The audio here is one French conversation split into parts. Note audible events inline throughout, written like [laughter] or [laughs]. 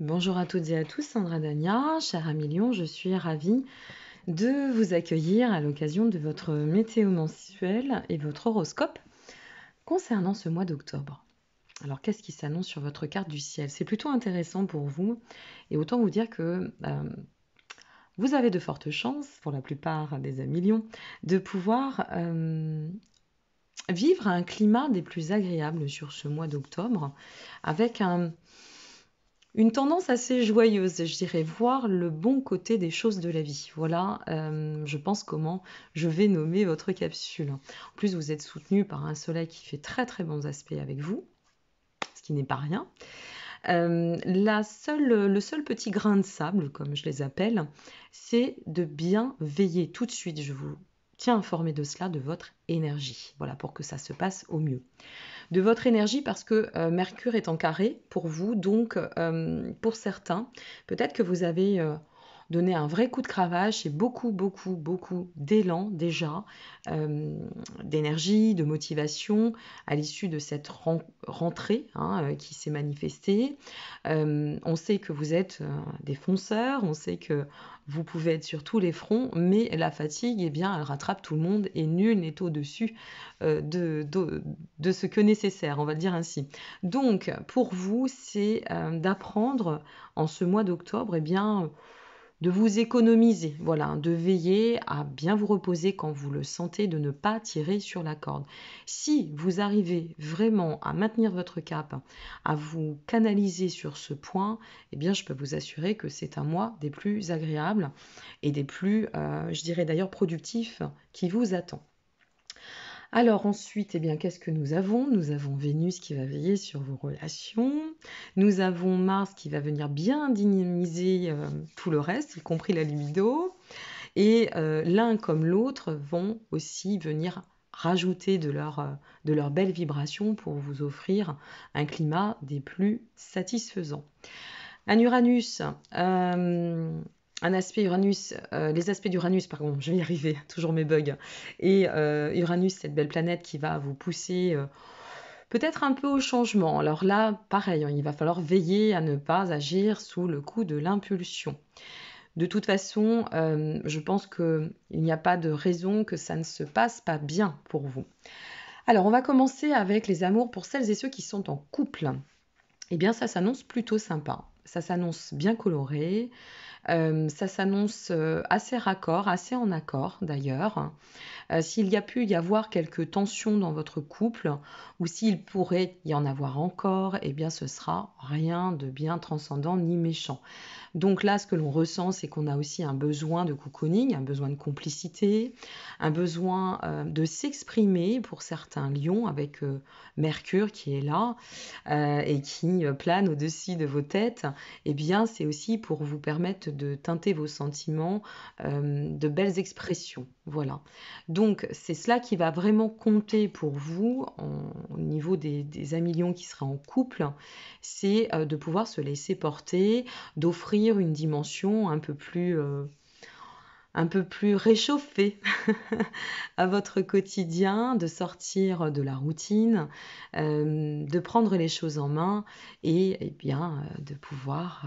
Bonjour à toutes et à tous, Sandra Dania, chère Amilion, je suis ravie de vous accueillir à l'occasion de votre météo mensuel et votre horoscope concernant ce mois d'octobre. Alors qu'est-ce qui s'annonce sur votre carte du ciel C'est plutôt intéressant pour vous et autant vous dire que euh, vous avez de fortes chances, pour la plupart des Amilions, de pouvoir euh, vivre un climat des plus agréables sur ce mois d'octobre avec un une tendance assez joyeuse, je dirais, voir le bon côté des choses de la vie. Voilà, euh, je pense comment je vais nommer votre capsule. En plus, vous êtes soutenu par un soleil qui fait très très bons aspects avec vous, ce qui n'est pas rien. Euh, la seule, le seul petit grain de sable, comme je les appelle, c'est de bien veiller tout de suite, je vous Tiens informé de cela, de votre énergie. Voilà, pour que ça se passe au mieux. De votre énergie parce que euh, Mercure est en carré pour vous, donc euh, pour certains, peut-être que vous avez... Euh, donner un vrai coup de cravache et beaucoup, beaucoup, beaucoup d'élan déjà, euh, d'énergie, de motivation à l'issue de cette rentrée hein, euh, qui s'est manifestée. Euh, on sait que vous êtes des fonceurs, on sait que vous pouvez être sur tous les fronts, mais la fatigue, eh bien, elle rattrape tout le monde et nul n'est au-dessus de, de, ce que nécessaire, on va le dire ainsi. Donc, pour vous, c'est d'apprendre en ce mois d'octobre, eh bien, de vous économiser, voilà, hein, de veiller à bien vous reposer quand vous le sentez, de ne pas tirer sur la corde. Si vous arrivez vraiment à maintenir votre cap, à vous canaliser sur ce point, eh bien je peux vous assurer que c'est un mois des plus agréables et des plus, euh, je dirais d'ailleurs, productifs qui vous attend. Alors ensuite, eh bien, qu'est-ce que nous avons Nous avons Vénus qui va veiller sur vos relations. Nous avons Mars qui va venir bien dynamiser euh, tout le reste, y compris la libido. Et euh, l'un comme l'autre vont aussi venir rajouter de leurs euh, de vibrations belles vibrations pour vous offrir un climat des plus satisfaisants. Un Uranus un aspect Uranus, euh, les aspects d'Uranus, pardon, je vais y arriver, [laughs] toujours mes bugs. Et euh, Uranus, cette belle planète qui va vous pousser euh, peut-être un peu au changement. Alors là, pareil, hein, il va falloir veiller à ne pas agir sous le coup de l'impulsion. De toute façon, je pense qu'il n'y a pas de raison que ça ne se passe pas bien pour vous. Alors, on va commencer avec les amours pour celles et ceux qui sont en couple. Eh bien, ça s'annonce plutôt sympa. Ça s'annonce bien coloré. Euh, ça s'annonce euh, assez raccord, assez en accord d'ailleurs. Euh, s'il y a pu y avoir quelques tensions dans votre couple ou s'il pourrait y en avoir encore, eh bien ce sera rien de bien transcendant ni méchant. Donc là, ce que l'on ressent, c'est qu'on a aussi un besoin de cocooning, un besoin de complicité, un besoin euh, de s'exprimer pour certains lions avec euh, Mercure qui est là et qui plane au-dessus de vos têtes. Eh bien, c'est aussi pour vous permettre de teinter vos sentiments de belles expressions. Voilà. Donc c'est cela qui va vraiment compter pour vous au niveau des, des qui seraient en couple, c'est euh, de pouvoir se laisser porter, d'offrir une dimension un peu plus... réchauffée euh, un peu plus réchauffée [laughs] à votre quotidien, de sortir de la routine, euh, de prendre les choses en main et, eh bien de pouvoir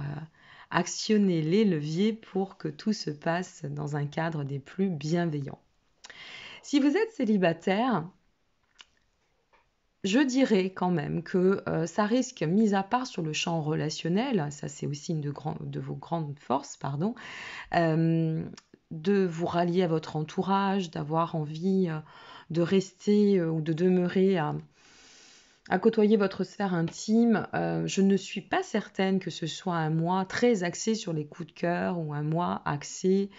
actionner les leviers pour que tout se passe dans un cadre des plus bienveillants. Si vous êtes célibataire, je dirais quand même que euh, ça risque, mis à part sur le champ relationnel, ça c'est aussi une de, de, vos grandes forces, pardon, euh, de vous rallier à votre entourage, d'avoir envie euh, de rester ou de demeurer à côtoyer votre sphère intime, euh, je ne suis pas certaine que ce soit un mois très axé sur les coups de cœur ou un mois axé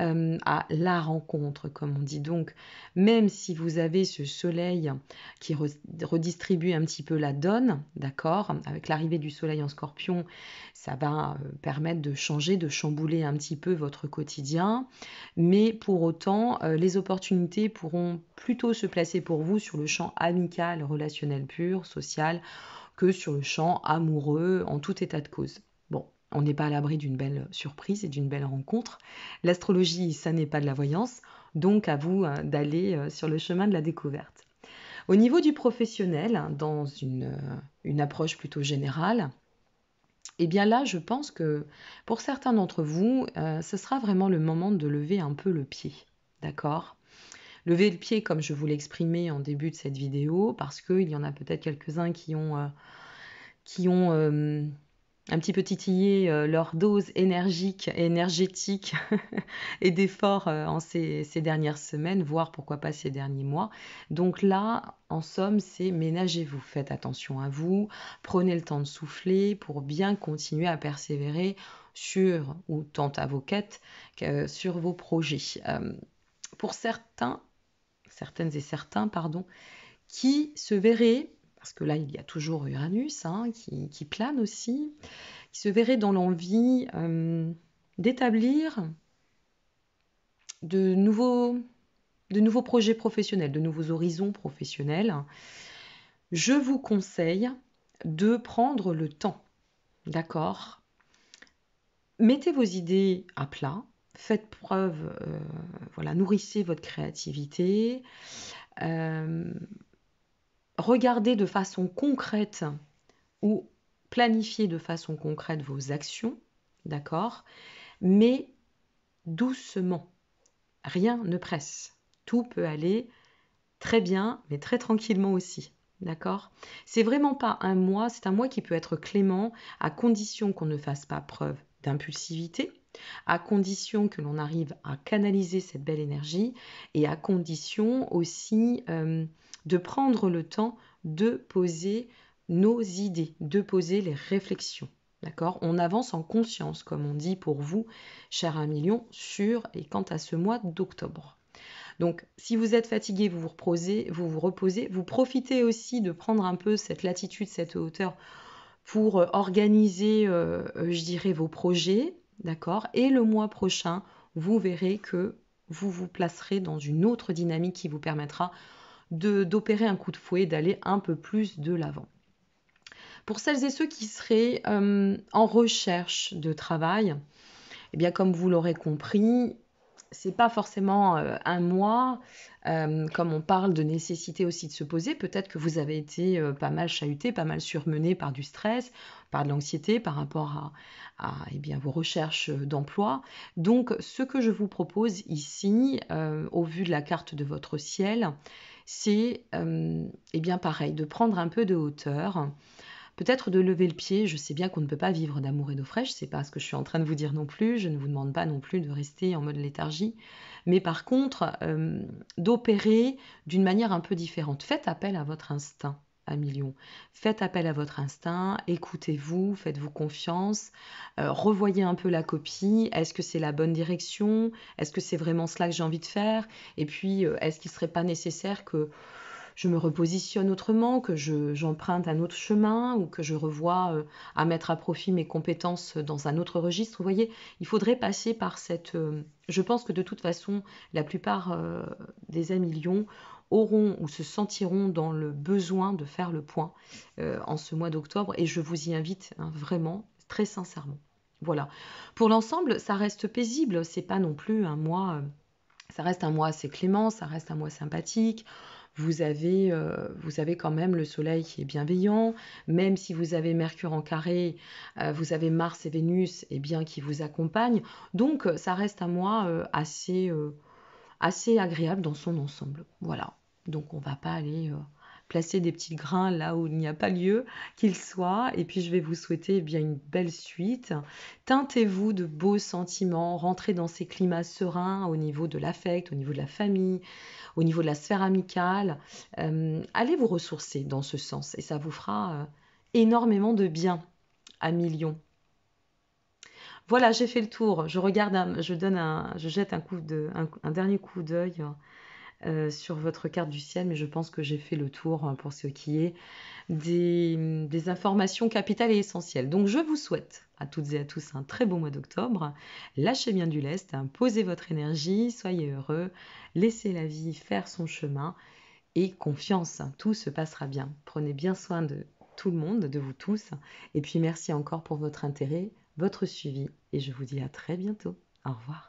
euh, à la rencontre, comme on dit. Donc, même si vous avez ce soleil qui redistribue un petit peu la donne, d'accord, avec l'arrivée du soleil en scorpion, ça va euh, permettre de changer, de chambouler un petit peu votre quotidien, mais pour autant, les opportunités pourront plutôt se placer pour vous sur le champ amical, relationnel pur, social, que sur le champ amoureux, en tout état de cause. Bon, on n'est pas à l'abri d'une belle surprise et d'une belle rencontre. L'astrologie, ça n'est pas de la voyance, donc à vous hein, d'aller euh, sur le chemin de la découverte. Au niveau du professionnel, hein, dans euh, une, approche plutôt générale, eh bien là, je pense que pour certains d'entre vous, euh, ce sera vraiment le moment de lever un peu le pied. D'accord Levez le pied comme je vous l'ai exprimé en début de cette vidéo, parce qu'il y en a peut-être quelques-uns qui ont, euh, qui ont euh, un petit peu titillé euh, leur dose énergique, énergétique [laughs] et d'effort en ces, ces, dernières semaines, voire pourquoi pas ces derniers mois. Donc là, en somme, c'est ménagez-vous, faites attention à vous, prenez le temps de souffler pour bien continuer à persévérer sur ou tant à vos quêtes, que sur vos projets pour certains, certaines et certains, pardon, qui se verraient, parce que là il y a toujours Uranus hein, qui, plane aussi, qui se verraient dans l'envie euh, d'établir de nouveaux, de nouveaux projets professionnels, de nouveaux horizons professionnels. Je vous conseille de prendre le temps, d'accord Mettez vos idées à plat, faites preuve, euh, voilà, nourrissez votre créativité, euh, regardez de façon concrète ou planifiez de façon concrète vos actions, d'accord, mais doucement. Rien ne presse. Tout peut aller très bien, mais très tranquillement aussi. D'accord C'est vraiment pas un mois, c'est un mois qui peut être clément à condition qu'on ne fasse pas preuve d'impulsivité, à condition que l'on arrive à canaliser cette belle énergie et à condition aussi euh, de prendre le temps de poser nos idées, de poser les réflexions. D'accord On avance en conscience, comme on dit pour vous, cher 1 million, sur et quant à ce mois d'octobre. Donc, si vous êtes fatigué, vous vous reposez, vous vous reposez, vous profitez aussi de prendre un peu cette latitude, cette hauteur pour euh, organiser, euh, je dirais, vos projets, D'accord Et le mois prochain, vous verrez que vous vous placerez dans une autre dynamique qui vous permettra d'opérer un coup de fouet, d'aller un peu plus de l'avant. Pour celles et ceux qui seraient euh, en recherche de travail, eh bien, comme vous l'aurez compris, c'est pas forcément euh, un mois, euh, comme on parle de nécessité aussi de se poser. Peut-être que vous avez été euh, pas mal chahuté, pas mal surmené par du stress, par de l'anxiété, par rapport à, eh bien, vos recherches d'emploi. Donc, ce que je vous propose ici, au vu de la carte de votre ciel, c'est eh bien pareil, de prendre un peu de hauteur peut-être de lever le pied. Je sais bien qu'on ne peut pas vivre d'amour et d'eau fraîche, c'est pas ce que je suis en train de vous dire non plus. Je ne vous demande pas non plus de rester en mode léthargie, mais par contre, euh, d'opérer d'une manière un peu différente. Faites appel à votre instinct. À million. Faites appel à votre instinct, écoutez-vous, faites-vous confiance, euh, revoyez un peu la copie. Est-ce que c'est la bonne direction Est-ce que c'est vraiment cela que j'ai envie de faire Et puis, euh, est-ce qu'il ne serait pas nécessaire que je me repositionne autrement, que j'emprunte un autre chemin ou que je revois euh, à mettre à profit mes compétences dans un autre registre. Vous voyez, il faudrait passer par cette... Euh, je pense que de toute façon, la plupart euh, des des amilions auront ou se sentiront dans le besoin de faire le point en ce mois d'octobre et je vous y invite hein, vraiment, très sincèrement. Voilà. Pour l'ensemble, ça reste paisible, c'est pas non plus un mois ça reste un mois assez clément, ça reste un mois sympathique. Euh, vous avez, quand même le Soleil qui est bienveillant, même si vous avez Mercure en carré, euh, vous avez Mars et Vénus et eh bien, qui vous accompagnent. Donc euh, ça reste à moi assez, assez agréable dans son ensemble. Voilà. Donc on ne va pas aller placer des petits grains là où il n'y a pas lieu qu'ils soient. Et puis je vais vous souhaiter eh bien une belle suite. Teintez-vous de beaux sentiments, rentrez dans ces climats sereins au niveau de l'affect, au niveau de la famille, au niveau de la sphère amicale. Euh, allez vous ressourcer dans ce sens et ça vous fera euh, énormément de bien à millions. Voilà, j'ai fait le tour. Je regarde, je donne je jette un coup un dernier coup d'œil euh, sur votre carte du ciel, mais je pense que j'ai fait le tour hein, pour ce qui est des, informations capitales et essentielles. Donc je vous souhaite à toutes et à tous un très beau mois d'octobre. Lâchez bien du lest, hein, posez votre énergie, soyez heureux, laissez la vie faire son chemin et confiance, hein, tout se passera bien. Prenez bien soin de tout le monde, de vous tous. Et puis merci encore pour votre intérêt, votre suivi et je vous dis à très bientôt. Au revoir.